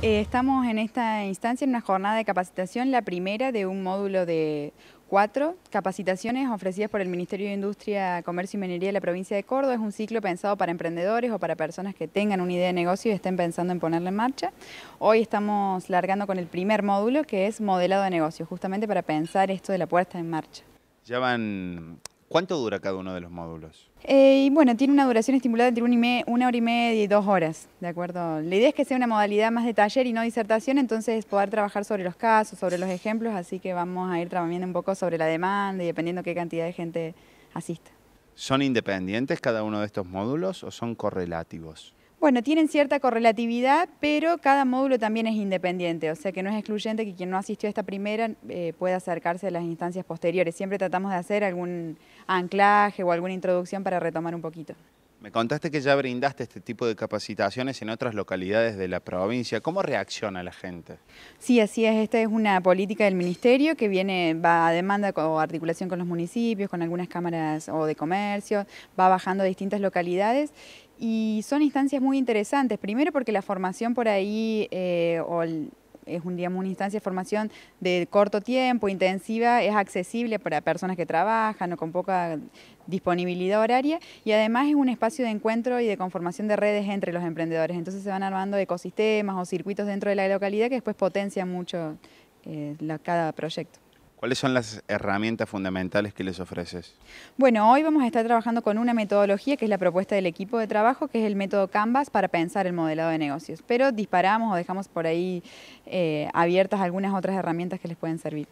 Eh, estamos en esta instancia en una jornada de capacitación, la primera de un módulo de cuatro capacitaciones ofrecidas por el Ministerio de Industria, Comercio y Minería de la provincia de Córdoba. Es un ciclo pensado para emprendedores o para personas que tengan una idea de negocio y estén pensando en ponerla en marcha. Hoy estamos largando con el primer módulo que es modelado de negocio, justamente para pensar esto de la puesta en marcha. Ya van ¿Cuánto dura cada uno de los módulos? Eh, bueno, tiene una duración estimulada entre una, hora y media y dos horas, ¿de acuerdo? La idea es que sea una modalidad más de taller y no disertación, entonces poder trabajar sobre los casos, sobre los ejemplos, así que vamos a ir trabajando un poco sobre la demanda y dependiendo qué cantidad de gente asista. ¿Son independientes cada uno de estos módulos o son correlativos? Bueno, tienen cierta correlatividad, pero cada módulo también es independiente, o sea que no es excluyente que quien no asistió a esta primera eh, pueda acercarse a las instancias posteriores. Siempre tratamos de hacer algún anclaje o alguna introducción para retomar un poquito. Me contaste que ya brindaste este tipo de capacitaciones en otras localidades de la provincia. ¿Cómo reacciona la gente? Sí, así es. Esta es una política del ministerio que viene, va a demanda o articulación con los municipios, con algunas cámaras o de comercio, va bajando a distintas localidades y son instancias muy interesantes. Primero porque la formación por ahí eh, o es un, día una instancia de formación de corto tiempo, intensiva, es accesible para personas que trabajan o con poca disponibilidad horaria y además es un espacio de encuentro y de conformación de redes entre los emprendedores. Entonces se van armando ecosistemas o circuitos dentro de la localidad que después potencian mucho eh, cada proyecto. ¿Cuáles son las herramientas fundamentales que les ofreces? Bueno, hoy vamos a estar trabajando con una metodología que es la propuesta del equipo de trabajo, que es el método Canvas para pensar el modelado de negocios. Pero disparamos o dejamos por ahí eh, abiertas algunas otras herramientas que les pueden servir.